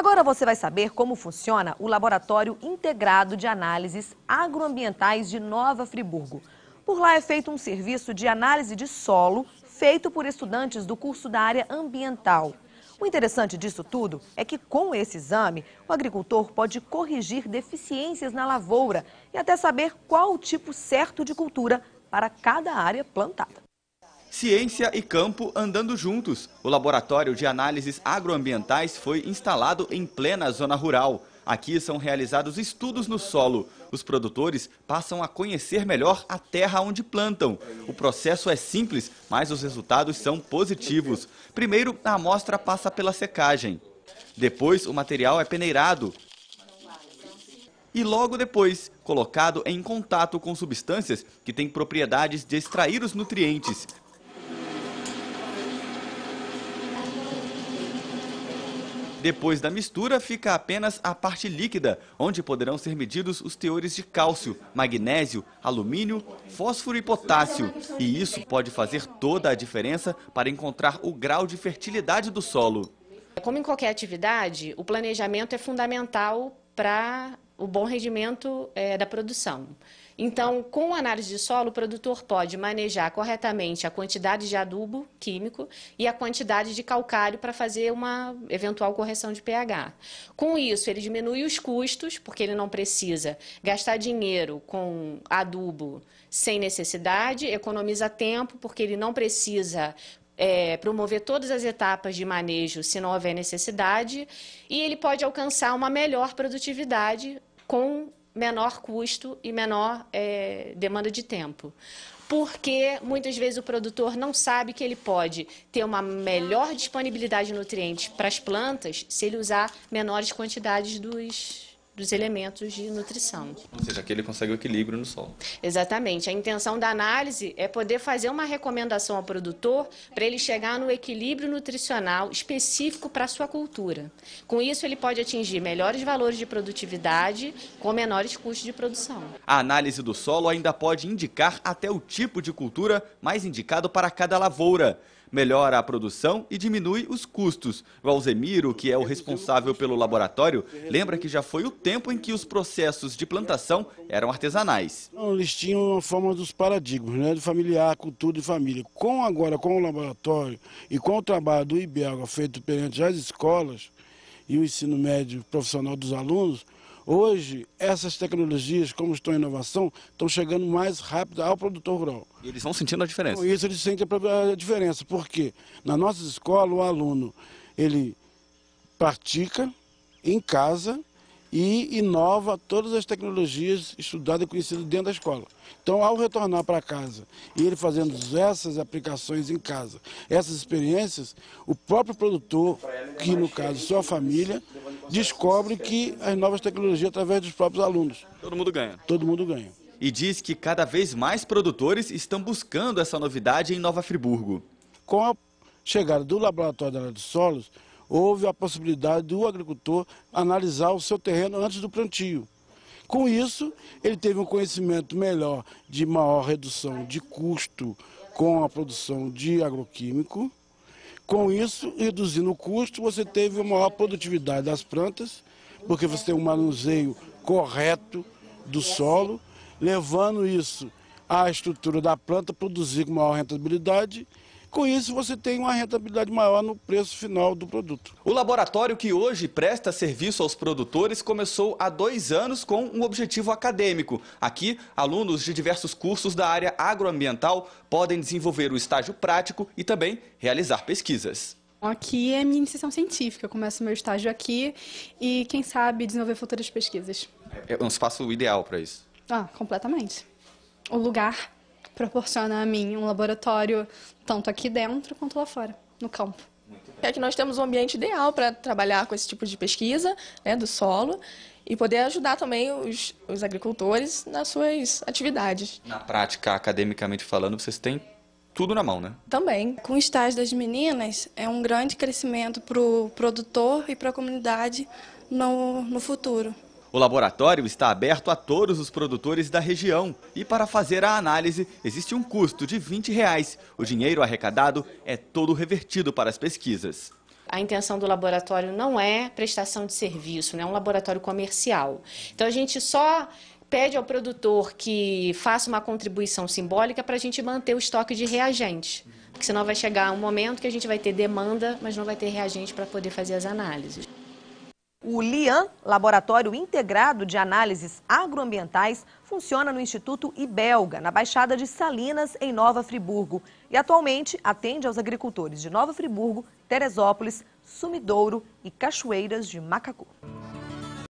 Agora você vai saber como funciona o Laboratório Integrado de Análises Agroambientais de Nova Friburgo. Por lá é feito um serviço de análise de solo feito por estudantes do curso da área ambiental. O interessante disso tudo é que, com esse exame, o agricultor pode corrigir deficiências na lavoura e até saber qual o tipo certo de cultura para cada área plantada. Ciência e campo andando juntos. O laboratório de análises agroambientais foi instalado em plena zona rural. Aqui são realizados estudos no solo. Os produtores passam a conhecer melhor a terra onde plantam. O processo é simples, mas os resultados são positivos. Primeiro, a amostra passa pela secagem. Depois, o material é peneirado, e logo depois colocado em contato com substâncias que têm propriedades de extrair os nutrientes. Depois da mistura, fica apenas a parte líquida, onde poderão ser medidos os teores de cálcio, magnésio, alumínio, fósforo e potássio. E isso pode fazer toda a diferença para encontrar o grau de fertilidade do solo. Como em qualquer atividade, o planejamento é fundamental para o bom rendimento é, da produção. Então, com análise de solo, o produtor pode manejar corretamente a quantidade de adubo químico e a quantidade de calcário para fazer uma eventual correção de pH. Com isso, ele diminui os custos, porque ele não precisa gastar dinheiro com adubo sem necessidade, economiza tempo, porque ele não precisa é, promover todas as etapas de manejo se não houver necessidade, e ele pode alcançar uma melhor produtividade com menor custo e menor é, demanda de tempo. Porque muitas vezes o produtor não sabe que ele pode ter uma melhor disponibilidade de nutrientes para as plantas se ele usar menores quantidades dos, dos elementos de nutrição. Ou seja, aqui ele consegue o equilíbrio no solo. Exatamente. A intenção da análise é poder fazer uma recomendação ao produtor para ele chegar no equilíbrio nutricional específico para a sua cultura. Com isso, ele pode atingir melhores valores de produtividade com menores custos de produção. A análise do solo ainda pode indicar até o tipo de cultura mais indicado para cada lavoura melhora a produção e diminui os custos. Alzemiro, que é o responsável pelo laboratório, lembra que já foi o tempo em que os processos de plantação eram artesanais. Não, eles tinham a forma dos paradigmas, né, de familiar, cultura de família. Com agora, com o laboratório e com o trabalho do IBELGA feito perante as escolas e o ensino médio profissional dos alunos, Hoje, essas tecnologias, como estão em inovação, estão chegando mais rápido ao produtor rural. E eles vão sentindo a diferença? Com isso, eles sentem a diferença, porque na nossa escola, o aluno, ele pratica em casa e inova todas as tecnologias estudadas e conhecidas dentro da escola. Então, ao retornar para casa e ele fazendo essas aplicações em casa, essas experiências, o próprio produtor, que no caso sua família, descobre que as novas tecnologias através dos próprios alunos. Todo mundo ganha. Todo mundo ganha. E diz que cada vez mais produtores estão buscando essa novidade em Nova Friburgo. Com a chegada do laboratório da área de solos, houve a possibilidade do agricultor analisar o seu terreno antes do plantio. Com isso, ele teve um conhecimento melhor de maior redução de custo com a produção de agroquímico com isso, reduzindo o custo, você teve uma maior produtividade das plantas, porque você tem um manuseio correto do solo, levando isso à estrutura da planta, produzir com maior rentabilidade com isso, você tem uma rentabilidade maior no preço final do produto. O laboratório que hoje presta serviço aos produtores começou há dois anos com um objetivo acadêmico. Aqui, alunos de diversos cursos da área agroambiental podem desenvolver o estágio prático e também realizar pesquisas. Aqui é minha iniciação científica, eu começo meu estágio aqui e, quem sabe, desenvolver futuras pesquisas. É, é um espaço ideal para isso. Ah, completamente. O lugar proporciona a mim um laboratório tanto aqui dentro quanto lá fora, no campo. É que nós temos um ambiente ideal para trabalhar com esse tipo de pesquisa né, do solo e poder ajudar também os, os agricultores nas suas atividades. Na prática, academicamente falando, vocês têm tudo na mão, né? Também. Com o estágio das meninas, é um grande crescimento para o produtor e para a comunidade no, no futuro. O laboratório está aberto a todos os produtores da região e para fazer a análise existe um custo de 20 reais. O dinheiro arrecadado é todo revertido para as pesquisas a intenção do laboratório não é prestação de serviço, né? é um laboratório comercial. Então a gente só pede ao produtor que faça uma contribuição simbólica para a gente manter o estoque de reagente. Porque senão vai chegar um momento que a gente vai ter demanda, mas não vai ter reagente para poder fazer as análises. O LIAN, Laboratório Integrado de Análises Agroambientais, funciona no Instituto Ibelga, na Baixada de Salinas, em Nova Friburgo, e atualmente atende aos agricultores de Nova Friburgo, Teresópolis, Sumidouro e Cachoeiras de Macacu.